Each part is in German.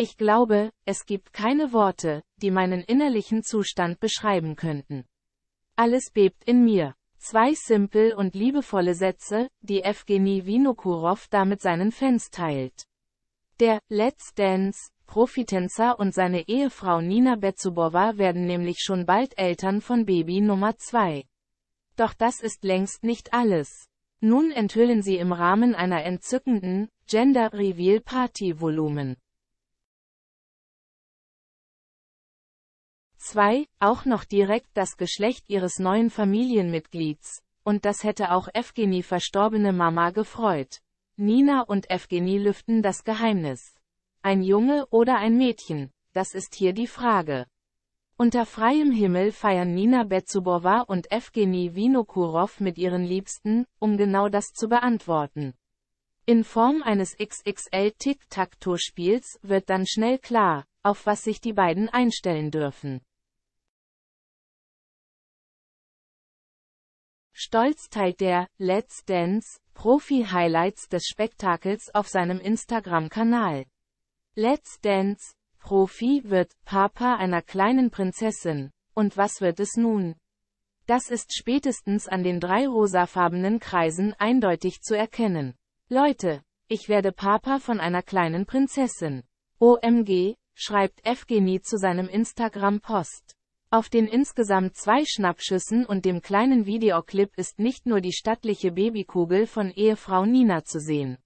Ich glaube, es gibt keine Worte, die meinen innerlichen Zustand beschreiben könnten. Alles bebt in mir. Zwei simpel und liebevolle Sätze, die Evgeny Vinokurov damit seinen Fans teilt. Der Let's Dance Profitänzer und seine Ehefrau Nina Betsubowa werden nämlich schon bald Eltern von Baby Nummer 2. Doch das ist längst nicht alles. Nun enthüllen sie im Rahmen einer entzückenden Gender Reveal Party Volumen 2. Auch noch direkt das Geschlecht ihres neuen Familienmitglieds. Und das hätte auch Evgeny verstorbene Mama gefreut. Nina und Evgeny lüften das Geheimnis. Ein Junge oder ein Mädchen, das ist hier die Frage. Unter freiem Himmel feiern Nina Betsubova und Evgeny Vinokurov mit ihren Liebsten, um genau das zu beantworten. In Form eines XXL-Tic-Tac-Toe-Spiels wird dann schnell klar, auf was sich die beiden einstellen dürfen. Stolz teilt der Let's Dance Profi-Highlights des Spektakels auf seinem Instagram-Kanal. Let's Dance Profi wird Papa einer kleinen Prinzessin. Und was wird es nun? Das ist spätestens an den drei rosafarbenen Kreisen eindeutig zu erkennen. Leute, ich werde Papa von einer kleinen Prinzessin. OMG, schreibt Evgeny zu seinem Instagram-Post. Auf den insgesamt zwei Schnappschüssen und dem kleinen Videoclip ist nicht nur die stattliche Babykugel von Ehefrau Nina zu sehen.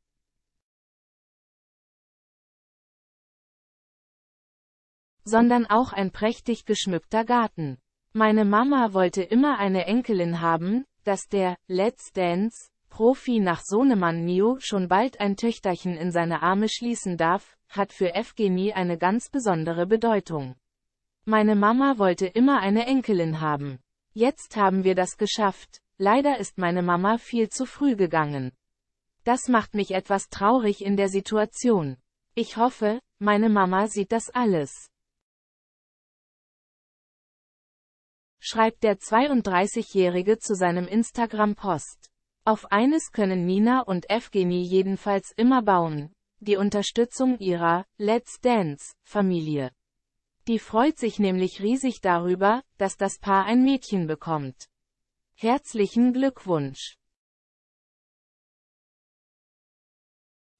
sondern auch ein prächtig geschmückter Garten. Meine Mama wollte immer eine Enkelin haben, dass der Let's Dance Profi nach Sohnemann Mio schon bald ein Töchterchen in seine Arme schließen darf, hat für Evgenie eine ganz besondere Bedeutung. Meine Mama wollte immer eine Enkelin haben. Jetzt haben wir das geschafft. Leider ist meine Mama viel zu früh gegangen. Das macht mich etwas traurig in der Situation. Ich hoffe, meine Mama sieht das alles. Schreibt der 32-Jährige zu seinem Instagram-Post. Auf eines können Nina und Evgeny jedenfalls immer bauen, die Unterstützung ihrer Let's Dance-Familie. Die freut sich nämlich riesig darüber, dass das Paar ein Mädchen bekommt. Herzlichen Glückwunsch!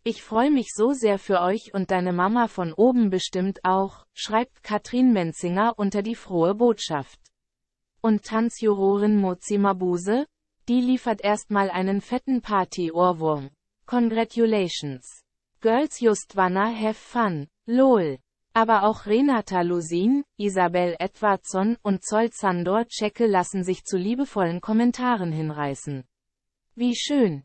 Ich freue mich so sehr für euch und deine Mama von oben bestimmt auch, schreibt Katrin Menzinger unter die frohe Botschaft. Und Tanzjurorin Mozi Mabuse? Die liefert erstmal einen fetten Party-Ohrwurm. Congratulations! Girls just wanna have fun. LOL! Aber auch Renata Lusin, Isabel Edwardson und Sandor Czecke lassen sich zu liebevollen Kommentaren hinreißen. Wie schön,